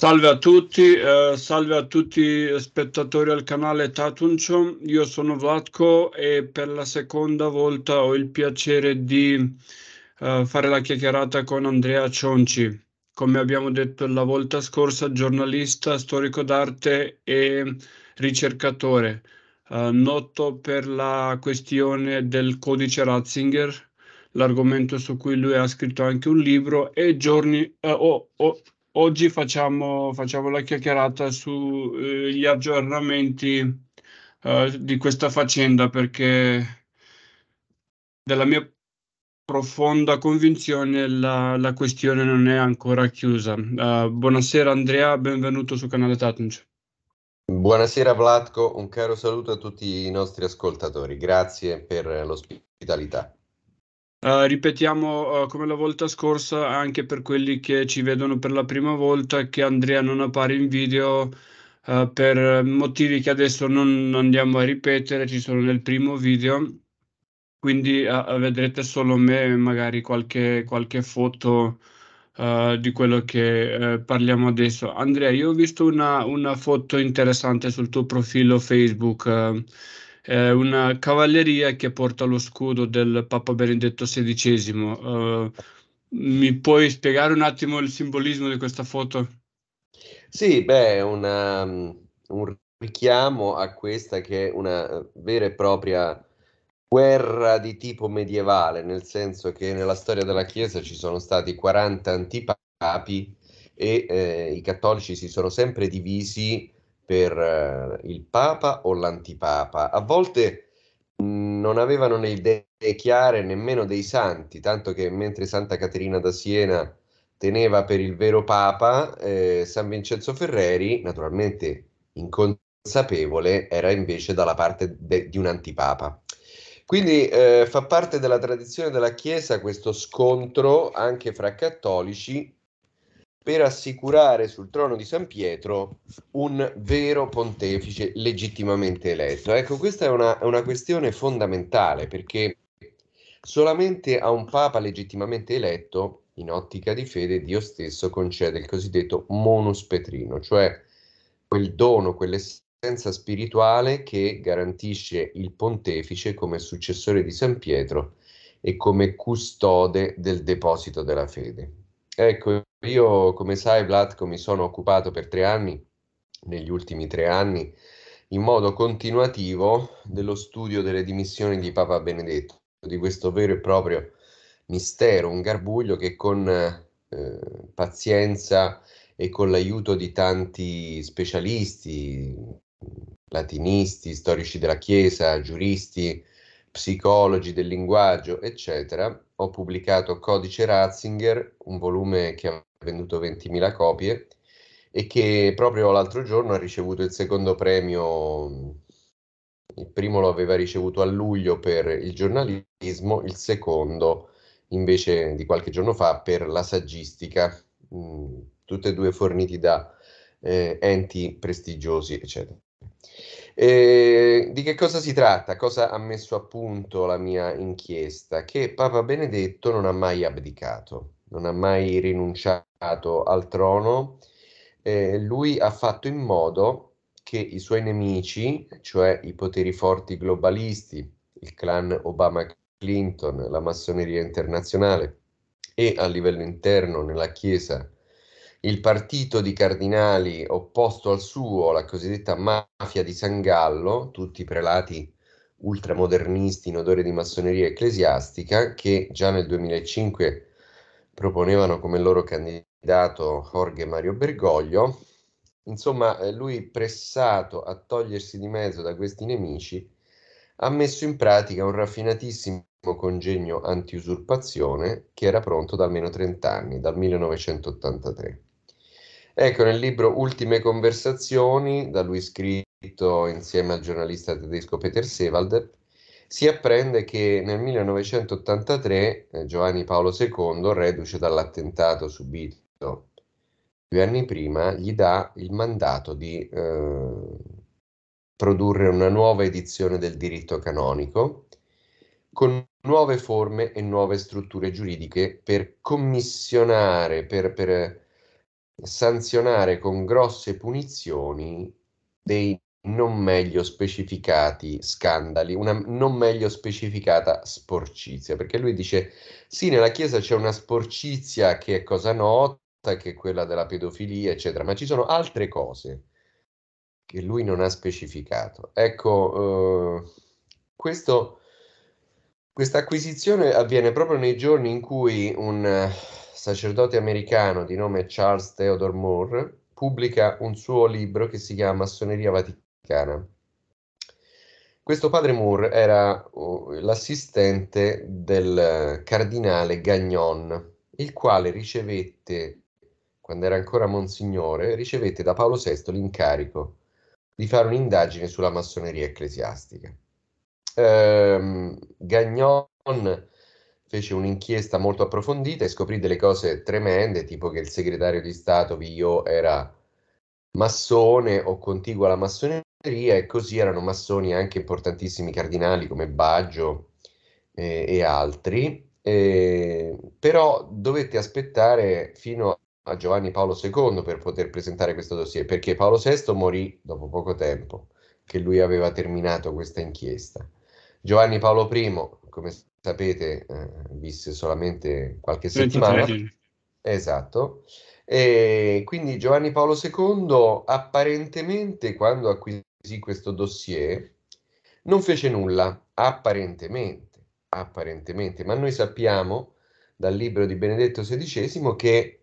Salve a tutti, eh, salve a tutti spettatori al canale Tatuncio, io sono Vladko e per la seconda volta ho il piacere di eh, fare la chiacchierata con Andrea Cionci, come abbiamo detto la volta scorsa, giornalista, storico d'arte e ricercatore, eh, noto per la questione del codice Ratzinger, l'argomento su cui lui ha scritto anche un libro e giorni, eh, oh, oh, Oggi facciamo, facciamo la chiacchierata sugli eh, aggiornamenti eh, di questa faccenda perché della mia profonda convinzione la, la questione non è ancora chiusa. Uh, buonasera Andrea, benvenuto su canale Tatunge. Buonasera Vladko, un caro saluto a tutti i nostri ascoltatori, grazie per l'ospitalità. Uh, ripetiamo uh, come la volta scorsa anche per quelli che ci vedono per la prima volta che Andrea non appare in video uh, per motivi che adesso non andiamo a ripetere, ci sono nel primo video, quindi vedrete solo me e magari qualche, qualche foto di quello che parliamo adesso. Andrea, io ho visto una, una, foto interessante sul tuo profilo Facebook è eh, una cavalleria che porta lo scudo del Papa Benedetto XVI. Uh, eh, mi puoi spiegare un attimo il simbolismo di questa foto? Sì, beh, è mm, un richiamo a questa che è una eh, vera e propria guerra di tipo medievale, nel senso che nella storia della Chiesa ci sono stati 40 antipapi e eh, i cattolici si sono sempre divisi per eh, il Papa o l'antipapa. A volte mhmm, non avevano le idee chiare nemmeno dei santi, tanto che mentre Santa Caterina da Siena teneva per il vero Papa, eh, San Vincenzo Ferreri, naturalmente inconsapevole, era invece dalla parte de- di un antipapa. Quindi eh, fa parte della tradizione della Chiesa questo scontro anche fra cattolici per assicurare sul trono di San Pietro un vero pontefice legittimamente eletto. Ecco, questa è una, una questione fondamentale perché solamente a un papa legittimamente eletto, in ottica di fede, Dio stesso concede il cosiddetto monus petrino, cioè quel dono, quell'essenza spirituale che garantisce il pontefice come successore di San Pietro e come custode del deposito della fede. Ecco, io, come sai, Vlatko, mi sono occupato per tre anni, negli ultimi tre anni, in modo continuativo dello studio delle dimissioni di Papa Benedetto, di questo vero e proprio mistero, un garbuglio che con eh, pazienza e con l'aiuto di tanti specialisti, latinisti, storici della Chiesa, giuristi, psicologi del linguaggio, eccetera, ho pubblicato Codice Ratzinger, un volume che ha venduto 20.000 copie e che proprio l'altro giorno ha ricevuto il secondo premio. Il primo lo aveva ricevuto a luglio per il giornalismo, il secondo invece di qualche giorno fa per la saggistica, mh, mm, tutte e due forniti da eh, enti prestigiosi, eccetera. Eh, di che cosa si tratta? Cosa ha messo a punto la mia inchiesta? Che Papa Benedetto non ha mai abdicato, non ha mai rinunciato al trono. Eh, lui ha fatto in modo che i suoi nemici, cioè i poteri forti globalisti, il clan Obama Clinton, la massoneria internazionale e a livello interno nella Chiesa il partito di cardinali opposto al suo, la cosiddetta mafia di San Gallo, tutti prelati ultramodernisti in odore di massoneria ecclesiastica, che già nel 2005 proponevano come loro candidato Jorge Mario Bergoglio. Insomma, eh, lui pressato a togliersi di mezzo da questi nemici, ha messo in pratica un raffinatissimo congegno anti-usurpazione che era pronto da almeno 30 anni, dal 1983. Ecco, nel libro Ultime conversazioni, da lui scritto insieme al giornalista tedesco Peter Sewald, si apprende che nel 1983 eh, Giovanni Paolo II, reduce dall'attentato subito due anni prima, gli dà il mandato di eh, produrre una nuova edizione del diritto canonico con nuove forme e nuove strutture giuridiche per commissionare, per, per sanzionare con grosse punizioni dei non meglio specificati scandali, una non meglio specificata sporcizia, perché lui dice sì, nella Chiesa c'è una sporcizia che è cosa nota, che è quella della pedofilia, eccetera, ma ci sono altre cose che lui non ha specificato. Ecco, eh, questo, questa acquisizione avviene proprio nei giorni in cui un sacerdote americano di nome Charles Theodore Moore, pubblica un suo libro che si chiama Massoneria Vaticana. Questo padre Moore era uh, l'assistente del cardinale Gagnon, il quale ricevette, quando era ancora monsignore, ricevette da Paolo VI l'incarico di fare un'indagine sulla massoneria ecclesiastica. Ehm, Gagnon fece un'inchiesta molto approfondita e scoprì delle cose tremende, tipo che il segretario di Stato Vio era massone o contiguo alla massoneria e così erano massoni anche importantissimi cardinali come Baggio eh, e altri. Eh, però dovette aspettare fino a Giovanni Paolo II per poter presentare questo dossier, perché Paolo VI morì dopo poco tempo che lui aveva terminato questa inchiesta. Giovanni Paolo I, come sapete, eh, visse solamente qualche settimana. Esatto. E quindi Giovanni Paolo II apparentemente quando acquisì questo dossier non fece nulla, apparentemente, apparentemente, ma noi sappiamo dal libro di Benedetto XVI che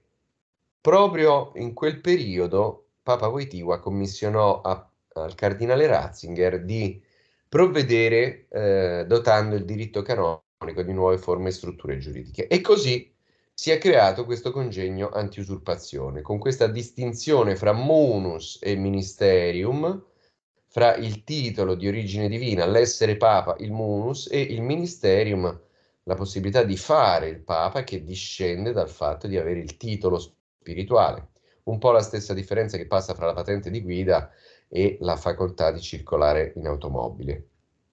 proprio in quel periodo Papa Wojtyła commissionò a, al cardinale Ratzinger di provvedere eh, dotando il diritto canonico di nuove forme e strutture giuridiche. E così si è creato questo congegno anti-usurpazione, con questa distinzione fra munus e ministerium, fra il titolo di origine divina, l'essere papa, il munus, e il ministerium, la possibilità di fare il papa che discende dal fatto di avere il titolo spirituale. Un po' la stessa differenza che passa fra la patente di guida e la facoltà di circolare in automobile.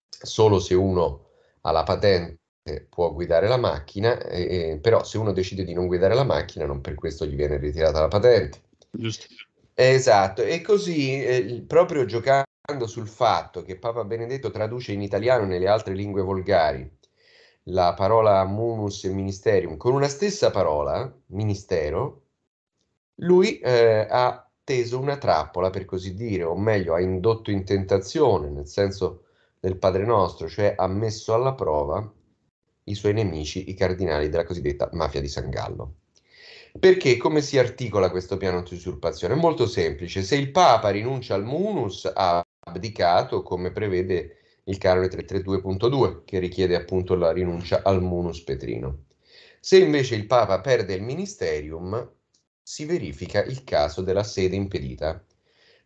Solo se uno ha la patente eh, può guidare la macchina, eh, però se uno decide di non guidare la macchina non per questo gli viene ritirata la patente. Giusto. Esatto, e così eh, proprio giocando sul fatto che Papa Benedetto traduce in italiano e nelle altre lingue volgari la parola munus e ministerium con una stessa parola, ministero, lui eh, ha teso una trappola, per così dire, o meglio, ha indotto in tentazione, nel senso del Padre Nostro, cioè ha messo alla prova i suoi nemici, i cardinali della cosiddetta mafia di San Gallo. Perché come si articola questo piano di usurpazione? È molto semplice. Se il Papa rinuncia al munus, ha abdicato come prevede il canone 332.2 che richiede appunto la rinuncia al munus petrino. Se invece il Papa perde il ministerium, si verifica il caso della sede impedita,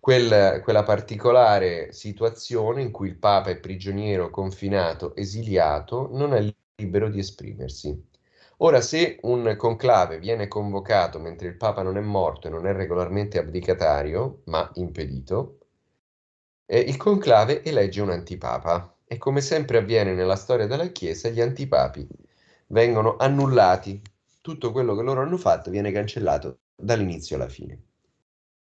Quel, quella particolare situazione in cui il Papa è prigioniero, confinato, esiliato, non è libero di esprimersi. Ora, se un conclave viene convocato mentre il Papa non è morto e non è regolarmente abdicatario, ma impedito, eh, il conclave elegge un antipapa e come sempre avviene nella storia della Chiesa, gli antipapi vengono annullati, tutto quello che loro hanno fatto viene cancellato dall'inizio alla fine.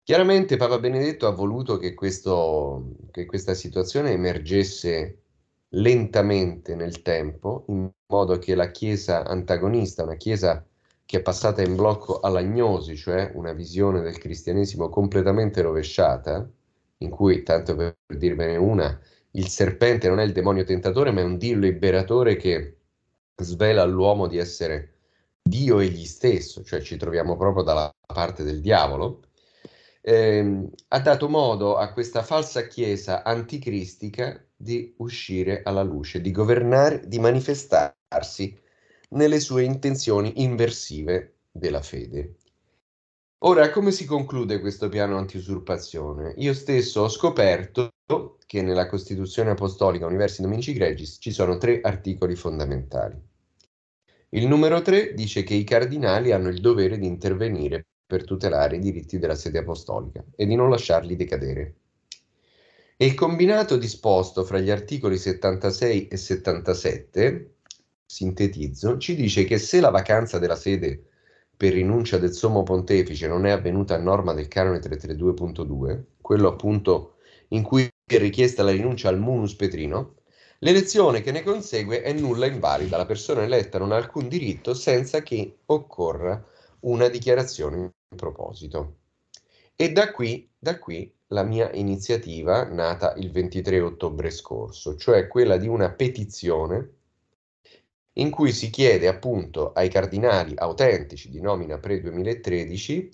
Chiaramente Papa Benedetto ha voluto che, questo, che questa situazione emergesse lentamente nel tempo, in modo che la chiesa antagonista, una chiesa che è passata in blocco all'agnosi, cioè una visione del cristianesimo completamente rovesciata, in cui, tanto per dirvene una, il serpente non è il demonio tentatore, ma è un Dio liberatore che svela all'uomo di essere Dio egli stesso, cioè ci troviamo proprio dalla parte del diavolo, ehm, ha dato modo a questa falsa chiesa anticristica di uscire alla luce, di governare, di manifestarsi nelle sue intenzioni inversive della fede. Ora, come si conclude questo piano anti-usurpazione? Io stesso ho scoperto che nella Costituzione Apostolica Universi Dominici Gregis ci sono tre articoli fondamentali. Il numero tre dice che i cardinali hanno il dovere di intervenire per tutelare i diritti della sede apostolica e di non lasciarli decadere e il combinato disposto fra gli articoli 76 e 77, sintetizzo, ci dice che se la vacanza della sede per rinuncia del Sommo Pontefice non è avvenuta a norma del canone 332.2, quello appunto in cui è richiesta la rinuncia al munus petrino, l'elezione che ne consegue è nulla invalida, la persona eletta non ha alcun diritto senza che occorra una dichiarazione in proposito. E da qui, da qui la mia iniziativa nata il 23 ottobre scorso, cioè quella di una petizione in cui si chiede appunto ai cardinali autentici di nomina pre-2013,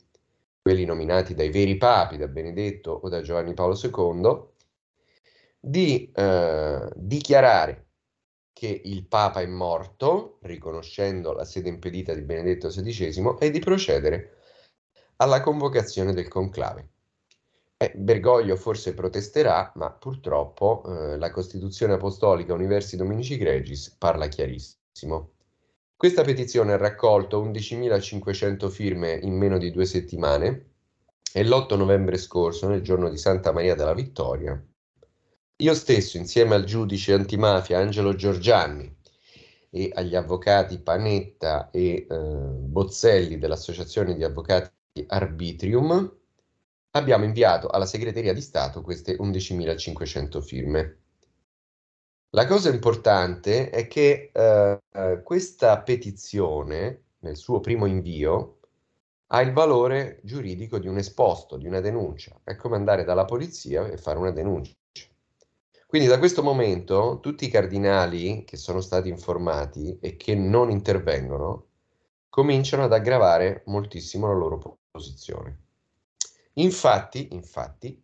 quelli nominati dai veri papi, da Benedetto o da Giovanni Paolo II, di eh, dichiarare che il Papa è morto, riconoscendo la sede impedita di Benedetto XVI, e di procedere alla convocazione del conclave. Eh, Bergoglio forse protesterà, ma purtroppo eh, la Costituzione Apostolica Universi Dominici Gregis parla chiarissimo. Questa petizione ha raccolto 11.500 firme in meno di due settimane e l'8 novembre scorso, nel giorno di Santa Maria della Vittoria, io stesso, insieme al giudice antimafia Angelo Giorgianni e agli avvocati Panetta e eh, Bozzelli dell'Associazione di Avvocati Arbitrium, abbiamo inviato alla segreteria di Stato queste 11.500 firme. La cosa importante è che eh, questa petizione, nel suo primo invio, ha il valore giuridico di un esposto, di una denuncia. È come andare dalla polizia e fare una denuncia. Quindi da questo momento tutti i cardinali che sono stati informati e che non intervengono cominciano ad aggravare moltissimo la loro posizione. Infatti, infatti,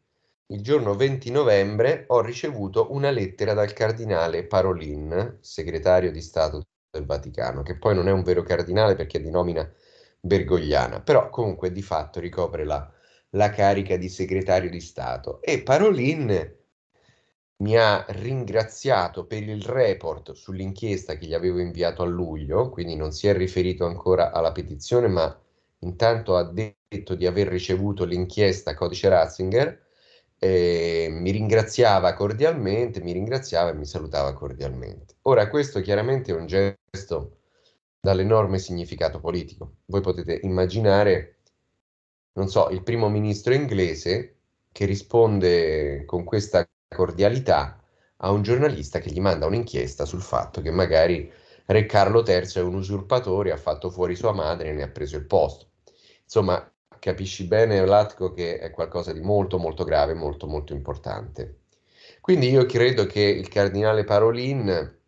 il giorno 20 novembre ho ricevuto una lettera dal cardinale Parolin, segretario di Stato del Vaticano, che poi non è un vero cardinale perché è di nomina bergogliana, però comunque di fatto ricopre la, la carica di segretario di Stato. E Parolin mi ha ringraziato per il report sull'inchiesta che gli avevo inviato a luglio, quindi non si è riferito ancora alla petizione, ma intanto ha detto detto di aver ricevuto l'inchiesta codice Ratzinger, eh, mi ringraziava cordialmente, mi ringraziava e mi salutava cordialmente. Ora questo chiaramente è un gesto dall'enorme significato politico. Voi potete immaginare, non so, il primo ministro inglese che risponde con questa cordialità a un giornalista che gli manda un'inchiesta sul fatto che magari Re Carlo III è un usurpatore, ha fatto fuori sua madre e ne ha preso il posto. Insomma, capisci bene, Latco, che è qualcosa di molto, molto grave, molto, molto importante. Quindi io credo che il cardinale Parolin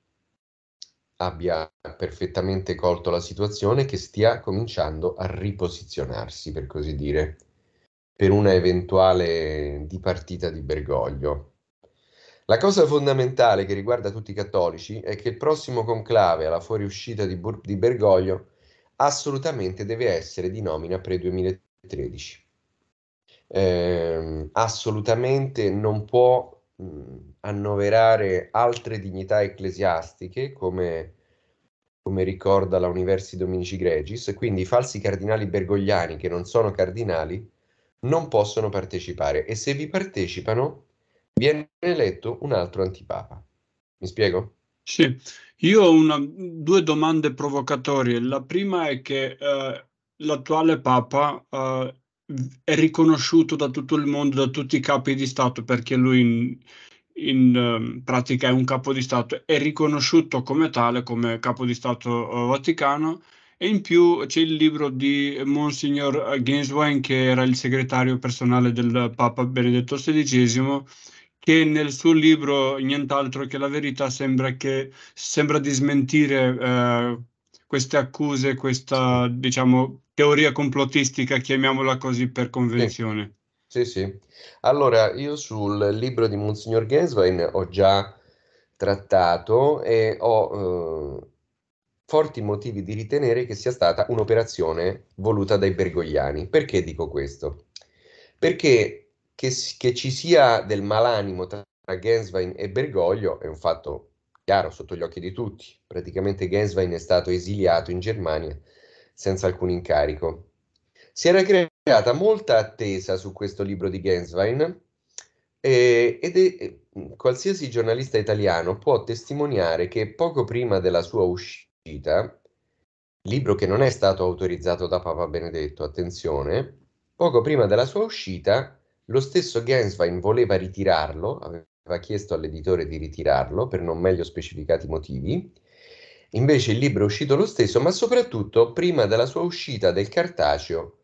abbia perfettamente colto la situazione che stia cominciando a riposizionarsi, per così dire, per una eventuale dipartita di Bergoglio. La cosa fondamentale che riguarda tutti i cattolici è che il prossimo conclave alla fuoriuscita di, Bur- di Bergoglio assolutamente deve essere di nomina pre-2013 2013. Eh, assolutamente non può mh, annoverare altre dignità ecclesiastiche come, come ricorda la Universi Dominici Gregis, quindi i falsi cardinali bergogliani che non sono cardinali non possono partecipare e se vi partecipano viene eletto un altro antipapa. Mi spiego? Sì, io ho una, due domande provocatorie. La prima è che eh, l'attuale Papa uh, è riconosciuto da tutto il mondo, da tutti i capi di Stato, perché lui in, in um, pratica è un capo di Stato, è riconosciuto come tale, come capo di Stato uh, Vaticano. E in più c'è il libro di Monsignor Gainswein, che era il segretario personale del Papa Benedetto XVI, che nel suo libro Nient'altro che la verità sembra, che, sembra di smentire eh, queste accuse, questa diciamo, teoria complottistica, chiamiamola così per convenzione. Sì, sì. sì. Allora, io sul libro di Monsignor Genswein ho già trattato e ho eh, forti motivi di ritenere che sia stata un'operazione voluta dai bergogliani. Perché dico questo? Perché che, che ci sia del malanimo tra Genswein e Bergoglio è un fatto chiaro sotto gli occhi di tutti. Praticamente Genswein è stato esiliato in Germania senza alcun incarico. Si era creata molta attesa su questo libro di Genswein eh, ed è, qualsiasi giornalista italiano può testimoniare che poco prima della sua uscita, libro che non è stato autorizzato da Papa Benedetto, attenzione, poco prima della sua uscita lo stesso Genswein voleva ritirarlo, aveva chiesto all'editore di ritirarlo per non meglio specificati motivi, Invece il libro è uscito lo stesso, ma soprattutto prima della sua uscita del cartaceo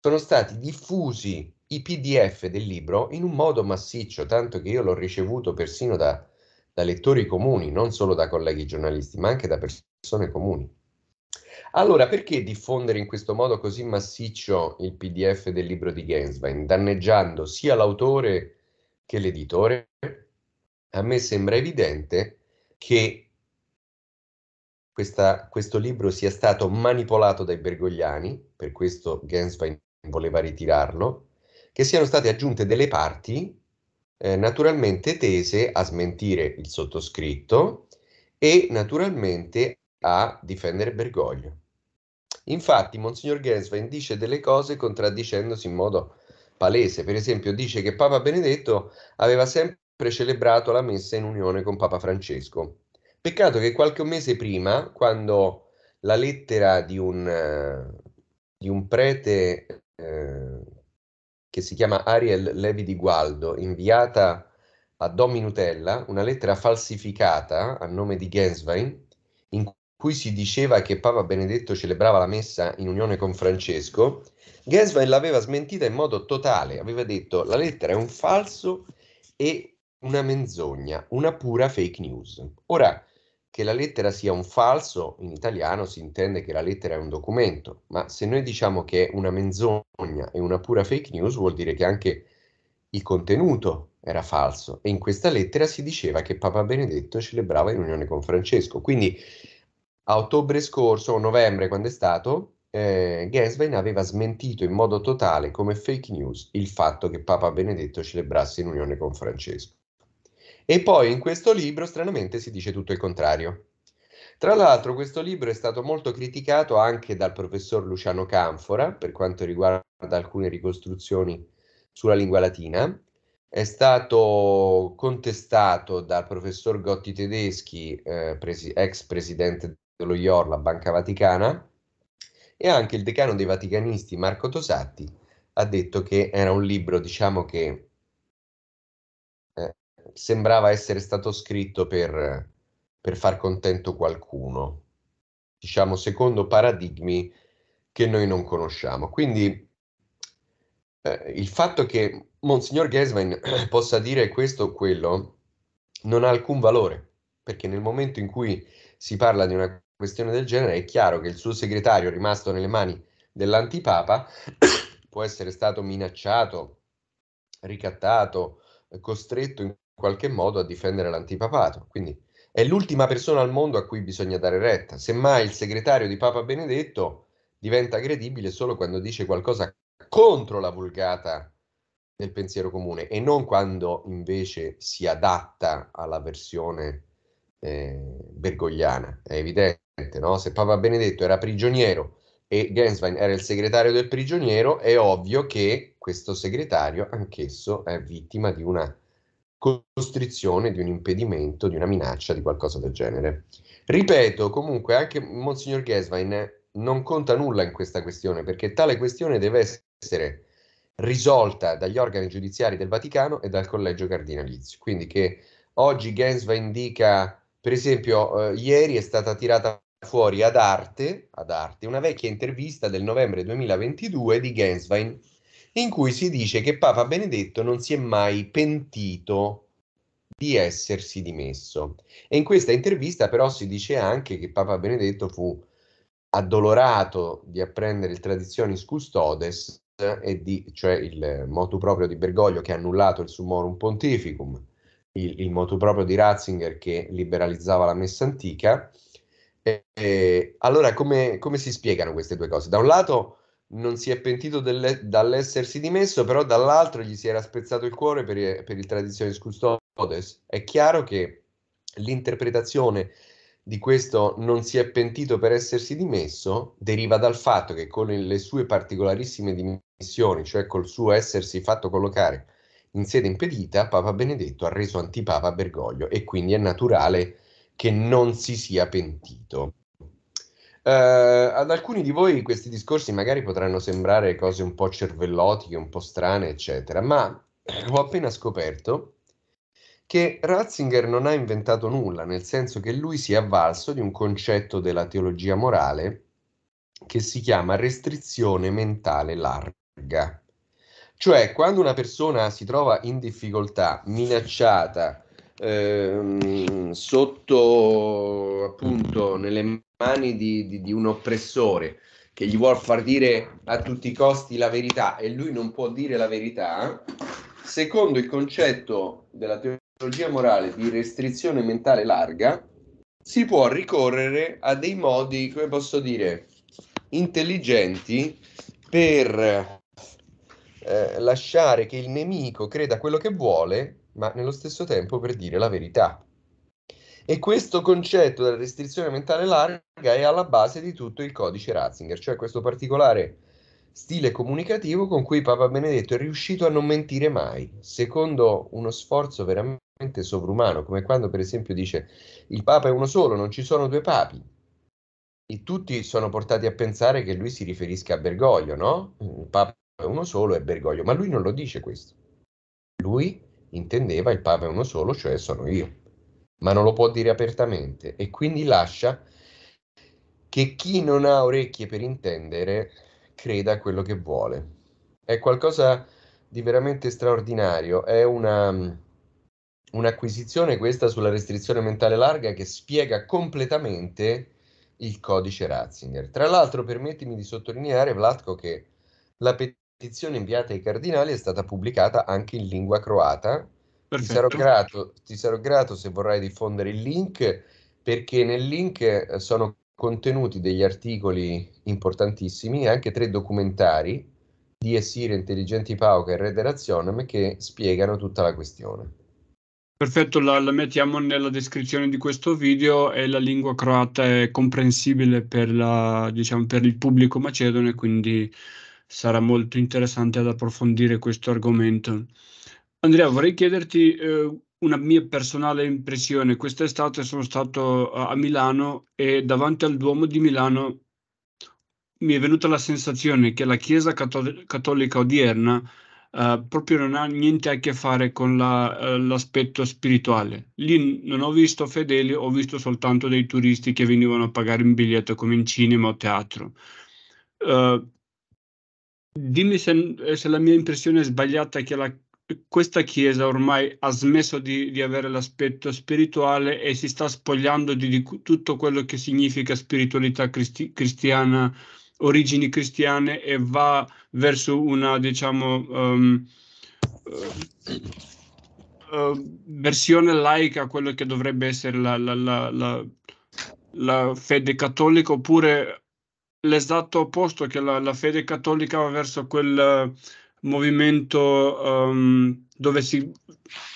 sono stati diffusi i PDF del libro in un modo massiccio, tanto che io l'ho ricevuto persino da, da lettori comuni, non solo da colleghi giornalisti, ma anche da persone comuni. Allora, perché diffondere in questo modo così massiccio il PDF del libro di Genswein, danneggiando sia l'autore che l'editore? A me sembra evidente che questa, questo libro sia stato manipolato dai bergogliani, per questo Genswein voleva ritirarlo, che siano state aggiunte delle parti eh, naturalmente tese a smentire il sottoscritto e naturalmente a difendere Bergoglio. Infatti, Monsignor Genswein dice delle cose contraddicendosi in modo palese. Per esempio, dice che Papa Benedetto aveva sempre celebrato la messa in unione con Papa Francesco. Peccato che qualche mese prima, quando la lettera di un, eh, di un prete eh, che si chiama Ariel Levi di Gualdo, inviata a Dominutella, una lettera falsificata a nome di Genswein, in cui si diceva che Papa Benedetto celebrava la messa in unione con Francesco, Genswein l'aveva smentita in modo totale, aveva detto la lettera è un falso e una menzogna, una pura fake news. Ora, che la lettera sia un falso, in italiano si intende che la lettera è un documento, ma se noi diciamo che è una menzogna e una pura fake news vuol dire che anche il contenuto era falso e in questa lettera si diceva che Papa Benedetto celebrava in unione con Francesco. Quindi a ottobre scorso, o novembre quando è stato, eh, Genswein aveva smentito in modo totale come fake news il fatto che Papa Benedetto celebrasse in unione con Francesco. E poi in questo libro stranamente si dice tutto il contrario. Tra l'altro questo libro è stato molto criticato anche dal professor Luciano Canfora per quanto riguarda alcune ricostruzioni sulla lingua latina, è stato contestato dal professor Gotti Tedeschi, eh, presi- ex presidente dello IOR, la Banca Vaticana, e anche il decano dei Vaticanisti Marco Tosatti ha detto che era un libro, diciamo che sembrava essere stato scritto per, per far contento qualcuno, diciamo secondo paradigmi che noi non conosciamo. Quindi eh, il fatto che Monsignor Gesvain possa dire questo o quello non ha alcun valore, perché nel momento in cui si parla di una questione del genere è chiaro che il suo segretario rimasto nelle mani dell'antipapa può essere stato minacciato, ricattato, costretto in qualche modo a difendere l'antipapato. Quindi è l'ultima persona al mondo a cui bisogna dare retta. Semmai il segretario di Papa Benedetto diventa credibile solo quando dice qualcosa contro la vulgata del pensiero comune e non quando invece si adatta alla versione eh, bergogliana. È evidente, no? Se Papa Benedetto era prigioniero e Genswein era il segretario del prigioniero, è ovvio che questo segretario anch'esso è vittima di una costrizione, di un impedimento, di una minaccia, di qualcosa del genere. Ripeto, comunque, anche Monsignor Gesvain non conta nulla in questa questione, perché tale questione deve essere risolta dagli organi giudiziari del Vaticano e dal Collegio Cardinalizio. Quindi che oggi Gesvain dica, per esempio, eh, ieri è stata tirata fuori ad arte, ad arte una vecchia intervista del novembre 2022 di Genswein in cui si dice che Papa Benedetto non si è mai pentito di essersi dimesso. E in questa intervista però si dice anche che Papa Benedetto fu addolorato di apprendere il Traditionis Custodes, e di, cioè il motu proprio di Bergoglio che ha annullato il Summorum Pontificum, il, il motu proprio di Ratzinger che liberalizzava la messa antica. E, e, allora come, come si spiegano queste due cose? Da un lato non si è pentito dall'essersi dimesso, però dall'altro gli si era spezzato il cuore per, per il tradizione Custodes. È chiaro che l'interpretazione di questo non si è pentito per essersi dimesso deriva dal fatto che con le sue particolarissime dimissioni, cioè col suo essersi fatto collocare in sede impedita, Papa Benedetto ha reso antipapa Bergoglio e quindi è naturale che non si sia pentito. Uh, ad alcuni di voi questi discorsi magari potranno sembrare cose un po' cervellotiche, un po' strane, eccetera, ma eh, ho appena scoperto che Ratzinger non ha inventato nulla, nel senso che lui si è avvalso di un concetto della teologia morale che si chiama restrizione mentale larga. Cioè, quando una persona si trova in difficoltà, minacciata, Ehm, sotto appunto nelle mani di, di, di un oppressore che gli vuol far dire a tutti i costi la verità e lui non può dire la verità, secondo il concetto della teologia morale di restrizione mentale larga, si può ricorrere a dei modi, come posso dire, intelligenti per eh, lasciare che il nemico creda quello che vuole ma nello stesso tempo per dire la verità. E questo concetto della restrizione mentale larga è alla base di tutto il codice Ratzinger, cioè questo particolare stile comunicativo con cui Papa Benedetto è riuscito a non mentire mai, secondo uno sforzo veramente sovrumano, come quando per esempio dice il Papa è uno solo, non ci sono due papi. E tutti sono portati a pensare che lui si riferisca a Bergoglio, no? Il Papa è uno solo, è Bergoglio, ma lui non lo dice questo. Lui intendeva il Papa è uno solo, cioè sono io, ma non lo può dire apertamente e quindi lascia che chi non ha orecchie per intendere creda quello che vuole. È qualcosa di veramente straordinario, è una, mm, un'acquisizione questa sulla restrizione mentale larga che spiega completamente il codice Ratzinger. Tra l'altro permettimi di sottolineare, Vlatko, che la petizione petizione inviata ai cardinali è stata pubblicata anche in lingua croata. Ti sarò, grato, ti sarò, grato, se vorrai diffondere il link, perché nel link eh, sono contenuti degli articoli importantissimi e anche tre documentari di Esire, Intelligenti Pauca e Rede Razionem che spiegano tutta la questione. Perfetto, la, la, mettiamo nella descrizione di questo video e la lingua croata è comprensibile per, la, diciamo, per il pubblico macedone, quindi sarà molto interessante ad approfondire questo argomento. Andrea, vorrei chiederti eh, una mia personale impressione. Quest'estate sono stato a, Milano e davanti al Duomo di Milano mi è venuta la sensazione che la Chiesa catol- cattolica odierna Uh, proprio non ha niente a che fare con la, uh, l'aspetto spirituale. Lì non ho visto fedeli, ho visto soltanto dei turisti che venivano a pagare un biglietto come in cinema o teatro. Uh, Dimmi se, eh, se, la mia impressione è sbagliata che la, questa Chiesa ormai ha smesso di, di, avere l'aspetto spirituale e si sta spogliando di, di tutto quello che significa spiritualità cristi, cristiana, origini cristiane e va verso una, diciamo, um, uh, uh, versione laica a quello che dovrebbe essere la, la, la fede cattolica oppure l'esatto opposto che la, la fede cattolica va verso quel eh, movimento um, dove si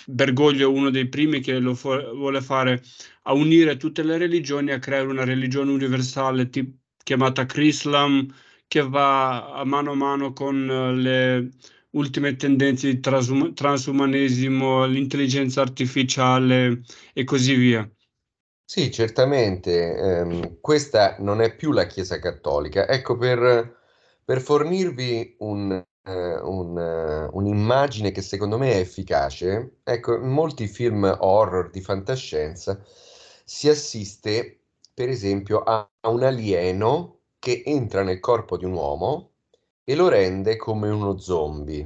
Bergoglio è uno dei primi che lo fu- vuole fare a unire tutte le religioni a creare una religione universale tip- chiamata Chrislam che va a mano a mano con eh, le ultime tendenze di trasum- transumanesimo, l'intelligenza artificiale e così via. Sì, certamente, ehm, questa non è più la Chiesa Cattolica. Ecco, per, per fornirvi un, eh, un, eh, un'immagine che secondo me è efficace, ecco, in molti film horror di fantascienza si assiste, per esempio, a, a un alieno che entra nel corpo di un uomo e lo rende come uno zombie.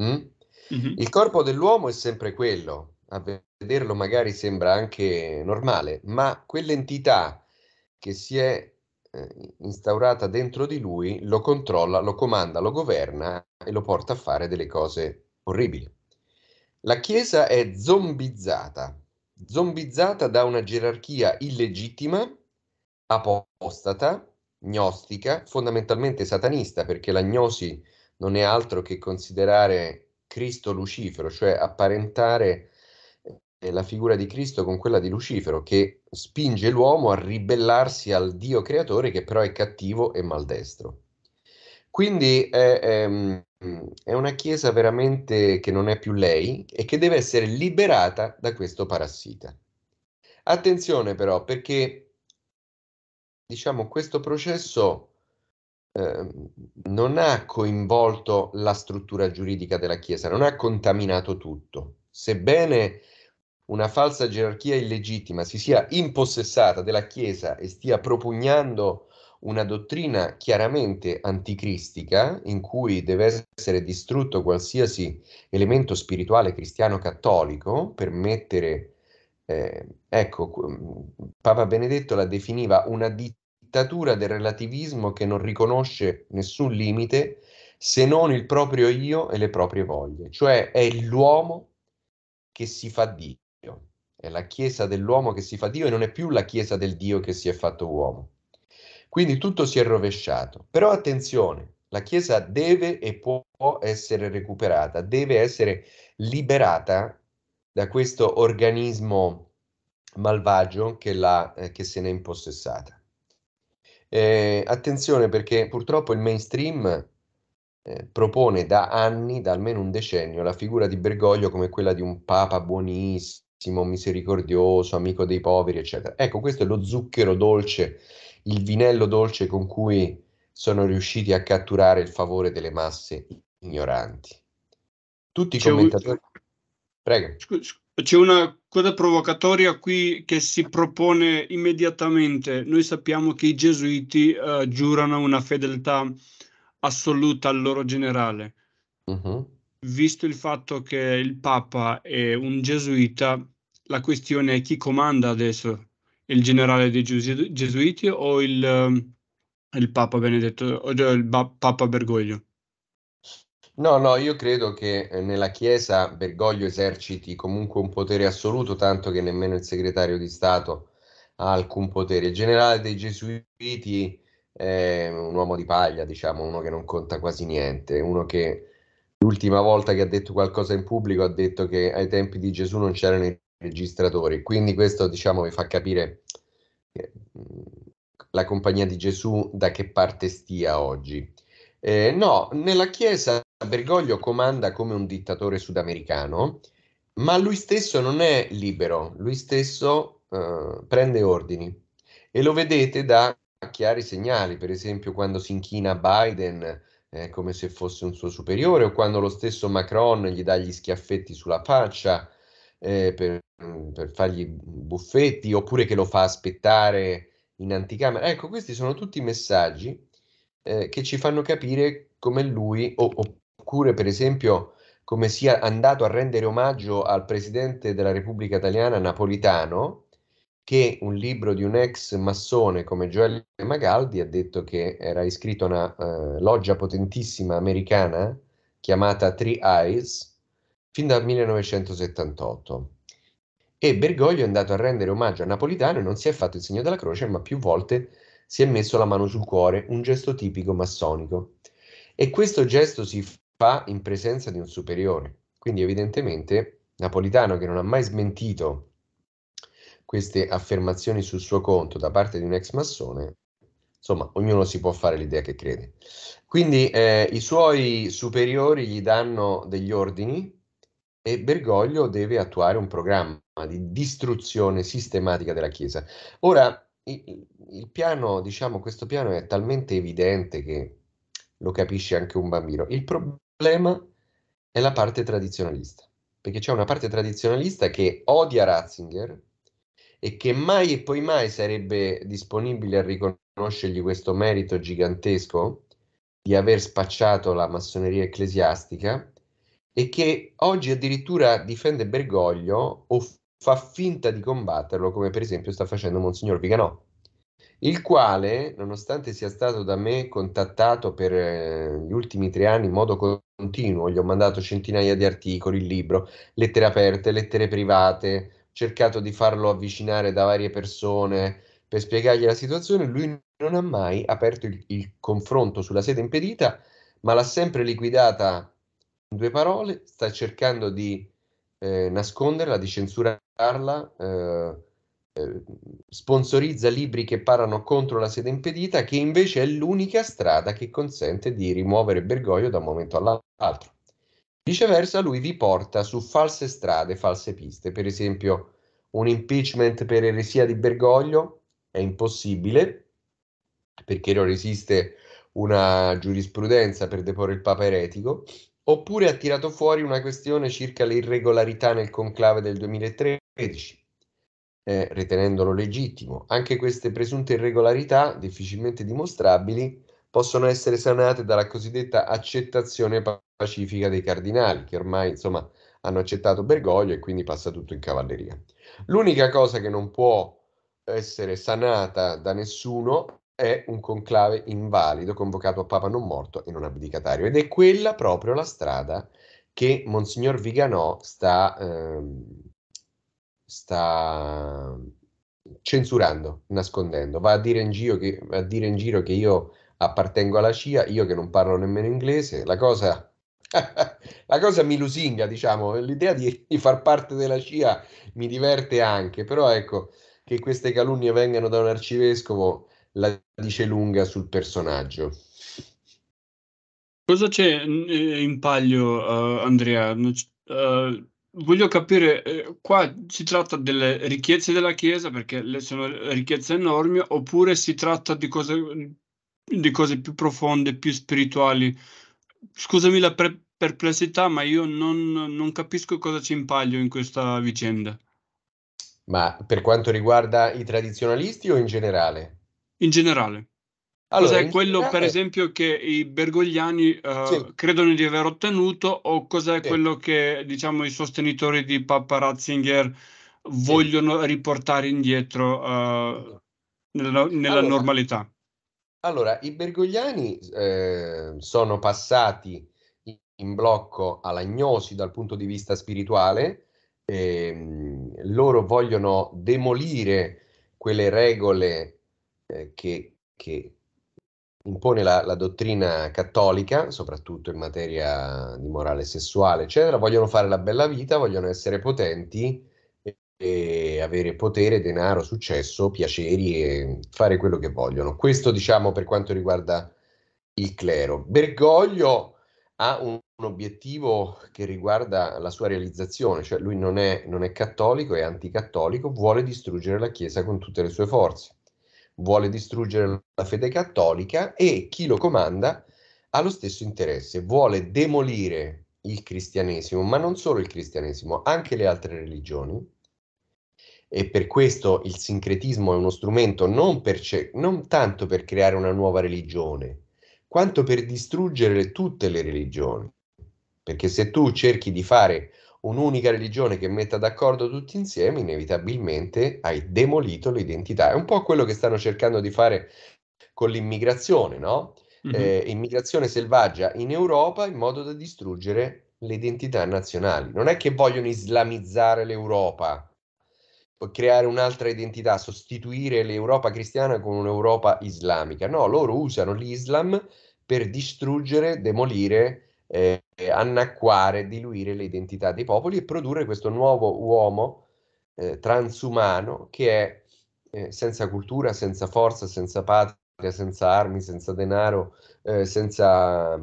Mm? Mm-hmm. Il corpo dell'uomo è sempre quello, avve- vederlo magari sembra anche normale, ma quell'entità che si è eh, instaurata dentro di lui lo controlla, lo comanda, lo governa e lo porta a fare delle cose orribili. La Chiesa è zombizzata, zombizzata da una gerarchia illegittima, apostata, gnostica, fondamentalmente satanista, perché la gnosi non è altro che considerare Cristo Lucifero, cioè apparentare la figura di Cristo con quella di Lucifero, che spinge l'uomo a ribellarsi al Dio creatore che però è cattivo e maldestro. Quindi è, è, ehm, è, una chiesa veramente che non è più lei e che deve essere liberata da questo parassita. Attenzione però perché diciamo questo processo eh, non ha coinvolto la struttura giuridica della chiesa, non ha contaminato tutto. Sebbene una falsa gerarchia illegittima si sia impossessata della Chiesa e stia propugnando una dottrina chiaramente anticristica in cui deve essere distrutto qualsiasi elemento spirituale cristiano cattolico per mettere, eh, ecco, Papa Benedetto la definiva una dittatura del relativismo che non riconosce nessun limite se non il proprio io e le proprie voglie, cioè è l'uomo che si fa Dio è la Chiesa dell'uomo che si fa Dio e non è più la Chiesa del Dio che si è fatto uomo. Quindi tutto si è rovesciato. Però attenzione, la Chiesa deve e può essere recuperata, deve essere liberata da questo organismo malvagio che, la, eh, che se n'è impossessata. Eh, attenzione perché purtroppo il mainstream eh, propone da anni, da almeno un decennio, la figura di Bergoglio come quella di un papa buonissimo misericordioso, amico dei poveri, eccetera. Ecco, questo è lo zucchero dolce, il vinello dolce con cui sono riusciti a catturare il favore delle masse ignoranti. Tutti i commentatori... Prego. C'è una cosa provocatoria qui che si propone immediatamente. Noi sappiamo che i gesuiti uh, giurano una fedeltà assoluta al loro generale. Uh-huh visto il fatto che il Papa è un gesuita, la questione è chi comanda adesso, il generale dei gesuiti o il, ehm, il Papa Benedetto, o il Papa Bergoglio? No, no, io credo che eh, nella Chiesa Bergoglio eserciti comunque un potere assoluto, tanto che nemmeno il segretario di Stato ha alcun potere. Il generale dei Gesuiti è ehm, un uomo di paglia, diciamo, uno che non conta quasi niente, uno che l'ultima volta che ha detto qualcosa in pubblico ha detto che ai tempi di Gesù non c'erano i registratori. Quindi questo diciamo vi fa capire eh, la compagnia di Gesù da che parte stia oggi. Eh, no, nella Chiesa Bergoglio comanda come un dittatore sudamericano, ma lui stesso non è libero, lui stesso eh, prende ordini e lo vedete da chiari segnali, per esempio quando si inchina a Biden eh, come se fosse un suo superiore o quando lo stesso Macron gli dà gli schiaffetti sulla faccia eh, per Mm, per fargli buffetti oppure che lo fa aspettare in anticamera. Ecco, questi sono tutti messaggi eh, che ci fanno capire come lui, o, oppure per esempio come sia andato a rendere omaggio al presidente della Repubblica Italiana Napolitano, che un libro di un ex massone come Joel Magaldi ha detto che era iscritto a una eh, loggia potentissima americana chiamata Three Eyes fin dal 1978 e Bergoglio è andato a rendere omaggio a Napolitano e non si è fatto il segno della croce, ma più volte si è messo la mano sul cuore, un gesto tipico massonico. E questo gesto si fa in presenza di un superiore. Quindi evidentemente Napolitano, che non ha mai smentito queste affermazioni sul suo conto da parte di un ex massone, insomma, ognuno si può fare l'idea che crede. Quindi eh, i suoi superiori gli danno degli ordini e Bergoglio deve attuare un programma di distruzione sistematica della Chiesa. Ora, il, il piano, diciamo, questo piano è talmente evidente che lo capisce anche un bambino. Il problema è la parte tradizionalista, perché c'è una parte tradizionalista che odia Ratzinger e che mai e poi mai sarebbe disponibile a riconoscergli questo merito gigantesco di aver spacciato la massoneria ecclesiastica e che oggi addirittura difende Bergoglio o fa finta di combatterlo, come per esempio sta facendo Monsignor Viganò, il quale, nonostante sia stato da me contattato per eh, gli ultimi tre anni in modo continuo, gli ho mandato centinaia di articoli, libro, lettere aperte, lettere private, cercato di farlo avvicinare da varie persone per spiegargli la situazione, lui non ha mai aperto il, il confronto sulla sede impedita, ma l'ha sempre liquidata in due parole, sta cercando di eh, nasconderla, di censurarla, eh, eh sponsorizza libri che parlano contro la sede impedita, che invece è l'unica strada che consente di rimuovere Bergoglio da un momento all'altro. Viceversa, lui vi porta su false strade, false piste, per esempio un impeachment per eresia di Bergoglio è impossibile perché non esiste una giurisprudenza per deporre il Papa eretico, oppure ha tirato fuori una questione circa le irregolarità nel conclave del 2013, eh, ritenendolo legittimo. Anche queste presunte irregolarità, difficilmente dimostrabili, possono essere sanate dalla cosiddetta accettazione pacifica dei cardinali, che ormai insomma hanno accettato Bergoglio e quindi passa tutto in cavalleria. L'unica cosa che non può essere sanata da nessuno è un conclave invalido convocato a Papa non morto e non abdicatario. Ed è quella proprio la strada che Monsignor Viganò sta, ehm, sta censurando, nascondendo. Va a dire, in giro che, a dire in giro che io appartengo alla CIA, io che non parlo nemmeno inglese. La cosa, la cosa mi lusinga, diciamo, l'idea di, di far parte della CIA mi diverte anche, però ecco che queste calunnie vengano da un arcivescovo la dice lunga sul personaggio. Cosa c'è in palio, uh, Andrea? Uh, voglio capire, eh, qua si tratta delle ricchezze della Chiesa, perché le sono ricchezze enormi, oppure si tratta di cose, di cose più profonde, più spirituali? Scusami la pre- perplessità, ma io non, non capisco cosa c'è in palio in questa vicenda. Ma per quanto riguarda i tradizionalisti o in generale? in generale. Allora, cos'è quello, per esempio, che i bergogliani uh, sì. credono di aver ottenuto o cos'è sì. quello che, diciamo, i sostenitori di Papa Ratzinger vogliono sì. riportare indietro uh, nella, nella allora, normalità? Allora, i bergogliani eh, sono passati in blocco all'agnosi dal punto di vista spirituale, eh, loro vogliono demolire quelle regole eh, che, che, impone la, la, dottrina cattolica, soprattutto in materia di morale sessuale, eccetera, vogliono fare la bella vita, vogliono essere potenti e, e avere potere, denaro, successo, piaceri e fare quello che vogliono. Questo diciamo per quanto riguarda il clero. Bergoglio ha un, un, obiettivo che riguarda la sua realizzazione, cioè lui non è, non è cattolico, è anticattolico, vuole distruggere la Chiesa con tutte le sue forze vuole distruggere la fede cattolica e chi lo comanda ha lo stesso interesse, vuole demolire il cristianesimo, ma non solo il cristianesimo, anche le altre religioni. E per questo il sincretismo è uno strumento non, ce- non tanto per creare una nuova religione, quanto per distruggere tutte le religioni. Perché se tu cerchi di fare un'unica religione che metta d'accordo tutti insieme, inevitabilmente hai demolito l'identità. È un po' quello che stanno cercando di fare con l'immigrazione, no? Mm-hmm. Eh, immigrazione selvaggia in Europa in modo da distruggere le identità nazionali. Non è che vogliono islamizzare l'Europa, creare un'altra identità, sostituire l'Europa cristiana con un'Europa islamica. No, loro usano l'Islam per distruggere, demolire eh, annacquare, diluire le identità dei popoli e produrre questo nuovo uomo eh, transumano che è eh, senza cultura, senza forza, senza patria, senza armi, senza denaro, eh, senza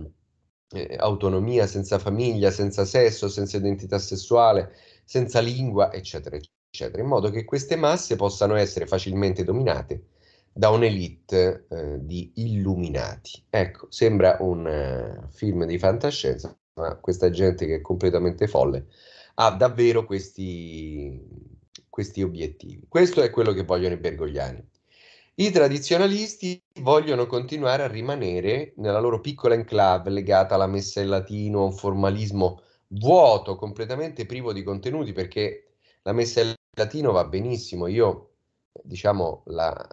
eh, autonomia, senza famiglia, senza sesso, senza identità sessuale, senza lingua, eccetera, eccetera, in modo che queste masse possano essere facilmente dominate da un'elite eh, di illuminati. Ecco, sembra un uh, film di fantascienza, ma questa gente che è completamente folle ha davvero questi, questi obiettivi. Questo è quello che vogliono i bergogliani. I tradizionalisti vogliono continuare a rimanere nella loro piccola enclave legata alla messa in latino, a un formalismo vuoto, completamente privo di contenuti, perché la messa in latino va benissimo. Io, diciamo, la,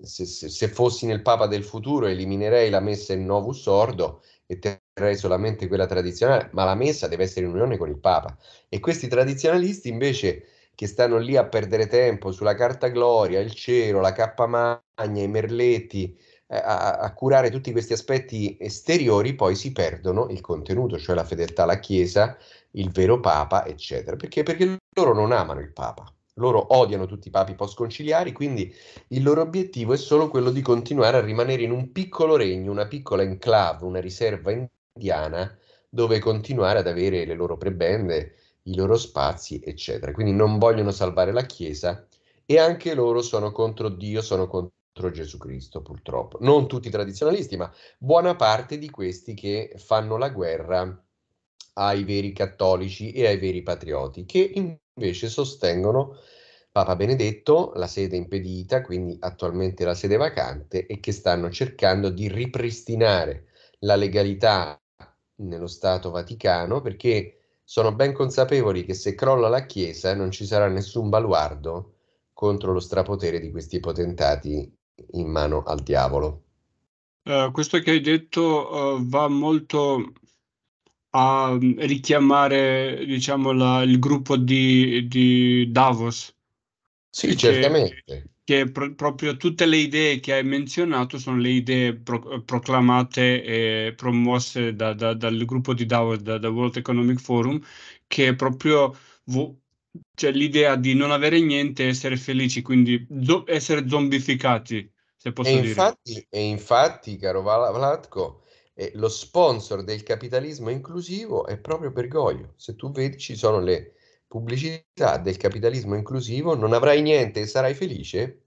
se, se, se, fossi nel Papa del futuro eliminerei la messa in novus ordo e terrei solamente quella tradizionale, ma la messa deve essere in unione con il Papa. E questi tradizionalisti invece che stanno lì a perdere tempo sulla carta gloria, il cero, la cappa magna, i merletti, eh, a, a, curare tutti questi aspetti esteriori, poi si perdono il contenuto, cioè la fedeltà alla Chiesa, il vero Papa, eccetera. Perché? Perché loro non amano il Papa loro odiano tutti i papi postconciliari, quindi il loro obiettivo è solo quello di continuare a rimanere in un piccolo regno, una piccola enclave, una riserva indiana, dove continuare ad avere le loro prebende, i loro spazi, eccetera. Quindi non vogliono salvare la Chiesa e anche loro sono contro Dio, sono contro Gesù Cristo, purtroppo. Non tutti i tradizionalisti, ma buona parte di questi che fanno la guerra ai veri cattolici e ai veri patrioti, che invece sostengono Papa Benedetto, la sede impedita, quindi attualmente la sede vacante, e che stanno cercando di ripristinare la legalità nello Stato Vaticano perché sono ben consapevoli che se crolla la Chiesa non ci sarà nessun baluardo contro lo strapotere di questi potentati in mano al diavolo. Uh, questo che hai detto uh, va molto a richiamare diciamo, la, il gruppo di, di Davos. Sì, che, certamente. Che pro, proprio tutte le idee che hai menzionato sono le idee pro, proclamate e promosse da, da, dal gruppo di Davos, da, da, World Economic Forum, che proprio vo- cioè l'idea di non avere niente e essere felici, quindi do- essere zombificati, se posso e dire. Infatti, e infatti, caro Vlatko, e lo sponsor del capitalismo inclusivo è proprio Bergoglio. Se tu vedi, ci sono le pubblicità del capitalismo inclusivo, non avrai niente e sarai felice,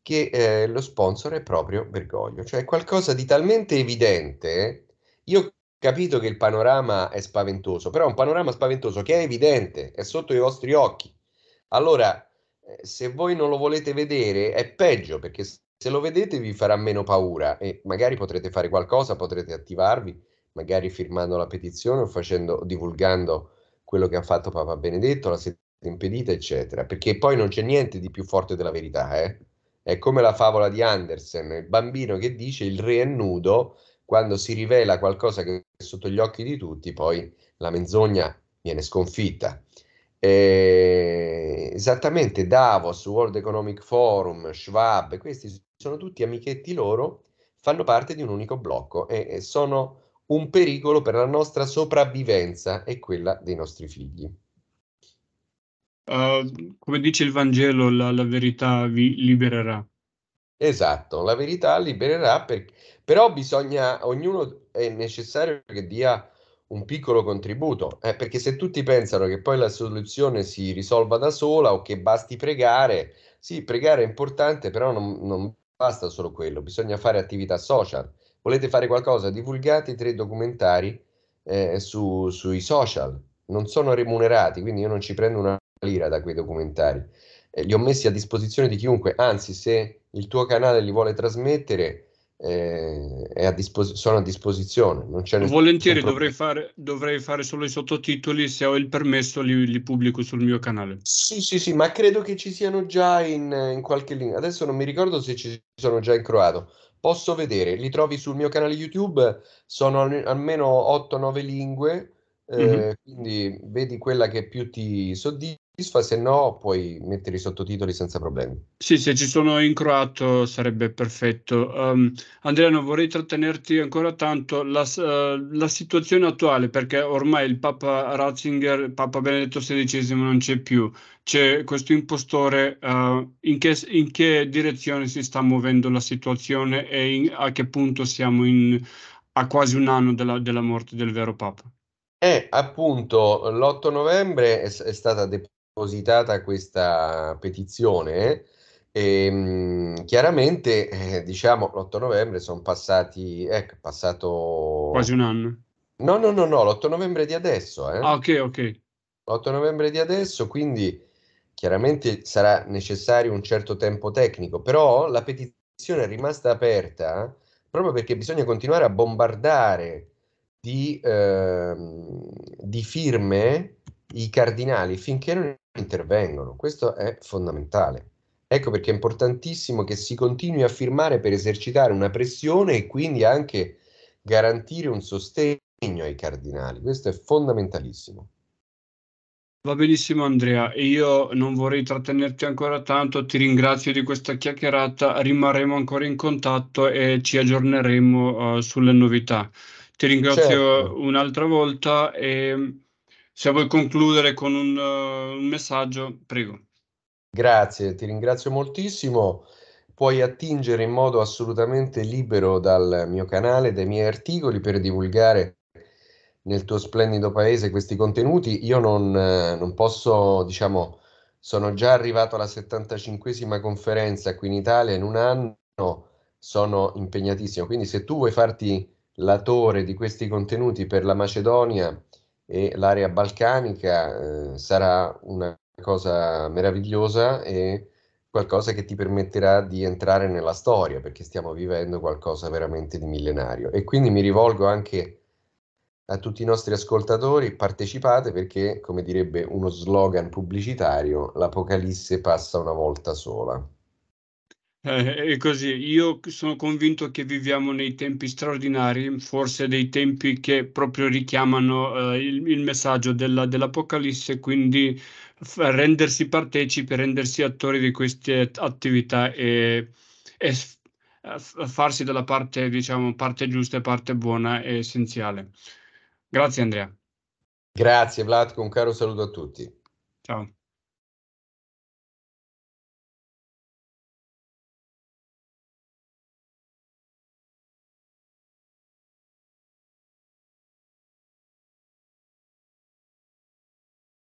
che eh, lo sponsor è proprio Bergoglio. Cioè qualcosa di talmente evidente, io ho capito che il panorama è spaventoso, però è un panorama spaventoso che è evidente, è sotto i vostri occhi. Allora, eh, se voi non lo volete vedere, è peggio perché se lo vedete vi farà meno paura e magari potrete fare qualcosa, potrete attivarvi, magari firmando la petizione o facendo, divulgando quello che ha fatto Papa Benedetto, la siete impedita, eccetera. Perché poi non c'è niente di più forte della verità. Eh? È come la favola di Andersen, il bambino che dice il re è nudo, quando si rivela qualcosa che è sotto gli occhi di tutti, poi la menzogna viene sconfitta. Eh, esattamente Davos, World Economic Forum, Schwab, questi sono tutti amichetti loro, fanno parte di un unico blocco e, sono un pericolo per la nostra sopravvivenza e quella dei nostri figli. Uh, come dice il Vangelo, la, la, verità vi libererà. Esatto, la verità libererà, per, però bisogna, ognuno è necessario che dia un piccolo contributo, eh, perché se tutti pensano che poi la soluzione si risolva da sola o che basti pregare, sì, pregare è importante, però non, non basta solo quello, bisogna fare attività social. Volete fare qualcosa? Divulgate tre documentari eh, su, sui social, non sono remunerati, quindi io non ci prendo una lira da quei documentari. Eh, li ho messi a disposizione di chiunque, anzi se il tuo canale li vuole trasmettere, a dispos- sono a disposizione. Non c'è Volentieri dovrei fare, dovrei fare, solo i sottotitoli, se ho il permesso li, li, pubblico sul mio canale. Sì, sì, sì, ma credo che ci siano già in, in qualche lingua. Adesso non mi ricordo se ci sono già in croato. Posso vedere, li trovi sul mio canale YouTube, sono almeno 8-9 lingue, mm-hmm. quindi vedi quella che più ti soddisfa soddisfa, se no puoi mettere i sottotitoli senza problemi. Sì, se ci sono in croato sarebbe perfetto. Um, Andrea, non vorrei trattenerti ancora tanto la, uh, la, situazione attuale, perché ormai il Papa Ratzinger, Papa Benedetto XVI non c'è più, c'è questo impostore, uh, in, che, in, che, direzione si sta muovendo la situazione e in, a che punto siamo in, a quasi un anno della, della morte del vero Papa? Eh, appunto, l'8 novembre è, è stata deputata depositata questa petizione, e, ehm, chiaramente, eh, diciamo, l'8 novembre sono passati, ecco, passato... Quasi un anno. No, no, no, no, l'8 novembre di adesso. Eh. Ah, ok, ok. L'8 novembre di adesso, quindi chiaramente sarà necessario un certo tempo tecnico, però la petizione è rimasta aperta proprio perché bisogna continuare a bombardare di, eh, di firme i cardinali finché non intervengono. Questo è fondamentale. Ecco perché è importantissimo che si continui a firmare per esercitare una pressione e quindi anche garantire un sostegno ai cardinali. Questo è fondamentalissimo. Va benissimo Andrea, io non vorrei trattenerti ancora tanto, ti ringrazio di questa chiacchierata, rimarremo ancora in contatto e ci aggiorneremo uh, sulle novità. Ti ringrazio certo. un'altra volta e se vuoi concludere con un, uh, un messaggio, prego. Grazie, ti ringrazio moltissimo. Puoi attingere in modo assolutamente libero dal mio canale, dai miei articoli per divulgare nel tuo splendido paese questi contenuti. Io non, eh, non, posso, diciamo, sono già arrivato alla 75esima conferenza qui in Italia in un anno, sono impegnatissimo. Quindi se tu vuoi farti l'autore di questi contenuti per la Macedonia, e l'area balcanica eh, sarà una cosa meravigliosa e qualcosa che ti permetterà di entrare nella storia perché stiamo vivendo qualcosa veramente di millenario e quindi mi rivolgo anche a tutti i nostri ascoltatori partecipate perché come direbbe uno slogan pubblicitario l'apocalisse passa una volta sola eh, è così, io sono convinto che viviamo nei tempi straordinari, forse dei tempi che proprio richiamano eh, il, il, messaggio della, dell'Apocalisse, quindi rendersi partecipi, rendersi attori di queste attività e, e farsi dalla parte, diciamo, parte giusta e parte buona è essenziale. Grazie Andrea. Grazie Vlad, un caro saluto a tutti. Ciao.